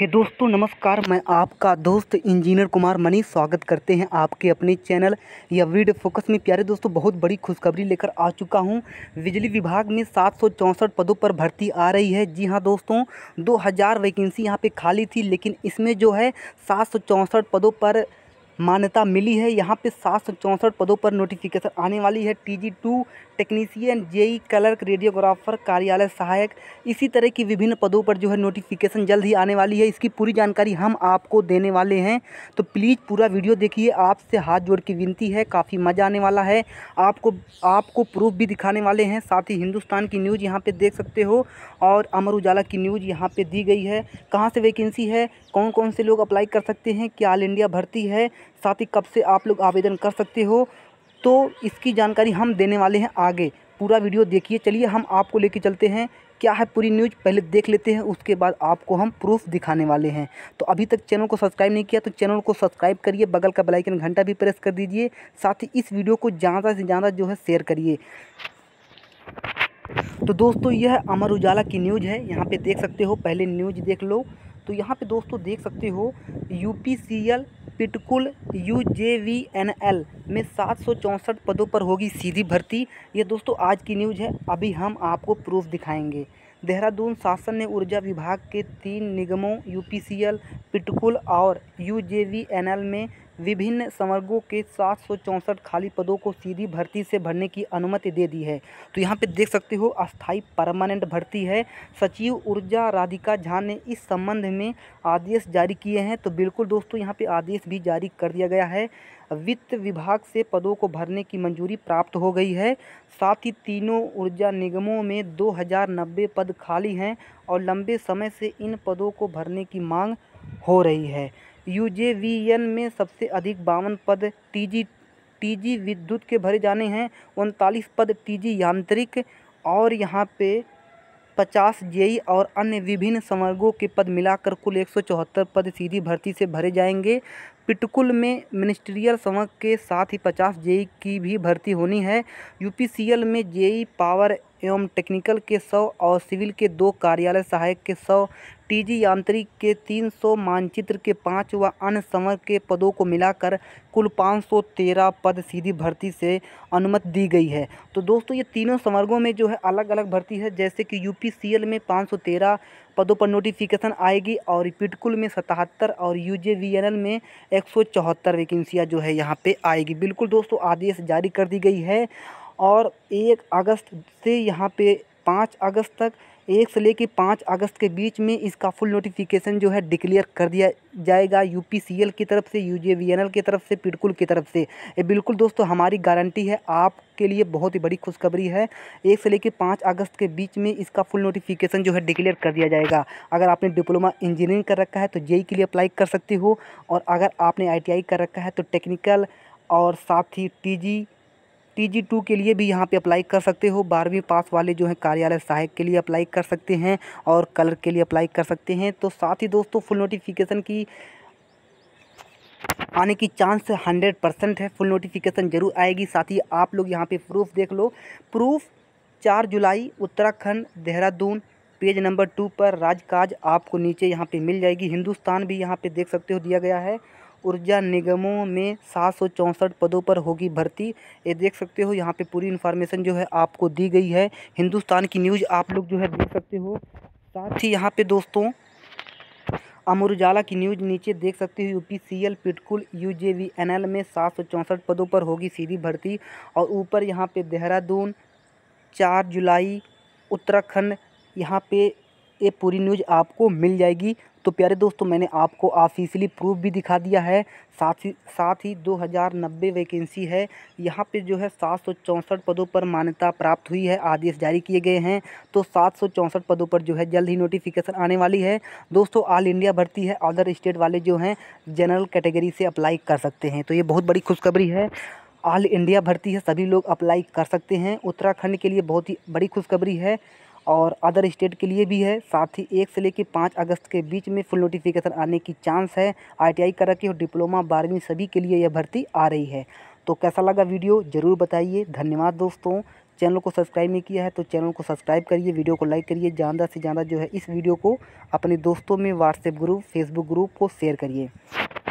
हे दोस्तों नमस्कार मैं आपका दोस्त इंजीनियर कुमार मनी स्वागत करते हैं आपके अपने चैनल या वीड फोकस में प्यारे दोस्तों बहुत बड़ी खुशखबरी लेकर आ चुका हूं बिजली विभाग में सात पदों पर भर्ती आ रही है जी हां दोस्तों 2000 वैकेंसी यहां पे खाली थी लेकिन इसमें जो है सात पदों पर मान्यता मिली है यहाँ पे सात सौ चौंसठ पदों पर नोटिफिकेशन आने वाली है T G two technician JE clerk radiographer कार्यालय सहायक इसी तरह की विभिन्न पदों पर जो है नोटिफिकेशन जल्द ही आने वाली है इसकी पूरी जानकारी हम आपको देने वाले हैं तो प्लीज़ पूरा वीडियो देखिए आपसे हाथ जोड़ की विनती है काफ़ी मज़ा आने वाला है आपको आपको प्रूफ भी दिखाने वाले हैं साथ ही हिंदुस्तान की न्यूज़ यहाँ पर देख सकते हो और अमर उजाला की न्यूज़ यहाँ पर दी गई है कहाँ से वैकेंसी है कौन कौन से लोग अप्लाई कर सकते हैं क्या ऑल इंडिया भर्ती है साथ ही कब से आप लोग आवेदन कर सकते हो तो इसकी जानकारी हम देने वाले हैं आगे पूरा वीडियो देखिए चलिए हम आपको लेके चलते हैं क्या है पूरी न्यूज पहले देख लेते हैं उसके बाद आपको हम प्रूफ दिखाने वाले हैं तो अभी तक चैनल को सब्सक्राइब नहीं किया तो चैनल को सब्सक्राइब करिए बगल का बेलाइकन घंटा भी प्रेस कर दीजिए साथ ही इस वीडियो को ज़्यादा से ज़्यादा जो है शेयर करिए तो दोस्तों यह अमर उजाला की न्यूज़ है यहाँ पे देख सकते हो पहले न्यूज़ देख लो तो यहाँ पे दोस्तों देख सकते हो U P C L PTCUL U J V N L में सात सौ चौंसठ पदों पर होगी सीधी भर्ती ये दोस्तों आज की न्यूज़ है अभी हम आपको प्रूफ दिखाएंगे देहरादून शासन ने ऊर्जा विभाग के तीन निगमों U P C L PTCUL और U J V N L में विभिन्न संवर्गों के सात खाली पदों को सीधी भर्ती से भरने की अनुमति दे दी है तो यहाँ पे देख सकते हो अस्थाई परमानेंट भर्ती है सचिव ऊर्जा राधिका झा ने इस संबंध में आदेश जारी किए हैं तो बिल्कुल दोस्तों यहाँ पे आदेश भी जारी कर दिया गया है वित्त विभाग से पदों को भरने की मंजूरी प्राप्त हो गई है साथ ही तीनों ऊर्जा निगमों में दो पद खाली हैं और लंबे समय से इन पदों को भरने की मांग हो रही है यू में सबसे अधिक बावन पद टीजी टीजी विद्युत के भरे जाने हैं उनतालीस पद टीजी यांत्रिक और यहाँ पे पचास जेई और अन्य विभिन्न संवर्गों के पद मिलाकर कुल एक सौ चौहत्तर पद सीधी भर्ती से भरे जाएंगे पिटकुल में मिनिस्ट्रियल संवर्ग के साथ ही पचास जेई की भी भर्ती होनी है यूपीसीएल में जेई पावर एवं टेक्निकल के सौ और सिविल के दो कार्यालय सहायक के सौ टीजी यांत्रिक के तीन सौ मानचित्र के पाँच व अन्य समर के पदों को मिलाकर कुल पाँच सौ तेरह पद सीधी भर्ती से अनुमति दी गई है तो दोस्तों ये तीनों समर्गों में जो है अलग अलग भर्ती है जैसे कि यू में पाँच सौ तेरह पदों पर नोटिफिकेशन आएगी और पिटकुल में सतहत्तर और यू वी एन एल में एक सौ चौहत्तर वैकेंसियाँ जो है यहाँ पे आएगी बिल्कुल दोस्तों आदेश जारी कर दी गई है और एक अगस्त से यहाँ पे पाँच अगस्त तक एक से लेकर पाँच अगस्त के बीच में इसका फुल नोटिफिकेशन जो है डिक्लेयर कर दिया जाएगा यूपीसीएल की तरफ से यू की तरफ से पिटकुल की तरफ से ये बिल्कुल दोस्तों हमारी गारंटी है आपके लिए बहुत ही बड़ी खुशखबरी है एक से लेकर पाँच अगस्त के बीच में इसका फुल नोटिफिकेशन जो है डिक्लेयर कर दिया जाएगा अगर आपने डिप्लोमा इंजीनियरिंग कर रखा है तो जेई e e के लिए अप्लाई कर सकती हो और अगर आपने आई कर रखा है तो टेक्निकल और साथ ही टी टी टू के लिए भी यहाँ पे अप्लाई कर सकते हो बारहवीं पास वाले जो हैं कार्यालय सहायक के लिए अप्लाई कर सकते हैं और कलर के लिए अप्लाई कर सकते हैं तो साथ ही दोस्तों फुल नोटिफिकेशन की आने की चांस हंड्रेड परसेंट है फुल नोटिफिकेशन जरूर आएगी साथ ही आप लोग यहाँ पे प्रूफ देख लो प्रूफ चार जुलाई Uttarakhand Dehradun page number two पर राजकाज आपको नीचे यहाँ पर मिल जाएगी हिंदुस्तान भी यहाँ पर देख सकते हो दिया गया है ऊर्जा निगमों में सात सौ चौंसठ पदों पर होगी भर्ती ये देख सकते हो यहाँ पे पूरी इन्फॉर्मेशन जो है आपको दी गई है हिंदुस्तान की न्यूज़ आप लोग जो है देख सकते हो साथ ही यहाँ पे दोस्तों अमर उजाला की न्यूज नीचे देख सकते हो एल पिटकुल यूजेवीएनएल में सात सौ चौंसठ पदों पर होगी सीधी भर्ती और ऊपर यहाँ पे देहरादून चार जुलाई उत्तराखंड यहाँ पे ये पूरी न्यूज़ आपको मिल जाएगी तो प्यारे दोस्तों मैंने आपको ऑफिशियली प्रूफ भी दिखा दिया है साथ ही साथ ही दो हज़ार नब्बे वैकेंसी है यहाँ पे जो है सात सौ चौंसठ पदों पर मान्यता प्राप्त हुई है आदेश जारी किए गए हैं तो सात सौ चौंसठ पदों पर जो है जल्द ही नोटिफिकेशन आने वाली है दोस्तों ऑल इंडिया भर्ती है अदर स्टेट वाले जो हैं जनरल कैटेगरी से अप्लाई कर सकते हैं तो ये बहुत बड़ी खुशखबरी है ऑल इंडिया भर्ती है सभी लोग अप्लाई कर सकते हैं उत्तराखंड के लिए बहुत ही बड़ी खुशखबरी है और अदर स्टेट के लिए भी है साथ ही एक से लेकर पाँच अगस्त के बीच में फुल नोटिफिकेशन आने की चांस है आईटीआई करा के और डिप्लोमा बारहवीं सभी के लिए यह भर्ती आ रही है तो कैसा लगा वीडियो ज़रूर बताइए धन्यवाद दोस्तों चैनल को सब्सक्राइब नहीं किया है तो चैनल को सब्सक्राइब करिए वीडियो को लाइक करिए ज़्यादा से ज़्यादा जो है इस वीडियो को अपने दोस्तों में व्हाट्सएप ग्रुप फेसबुक ग्रुप को शेयर करिए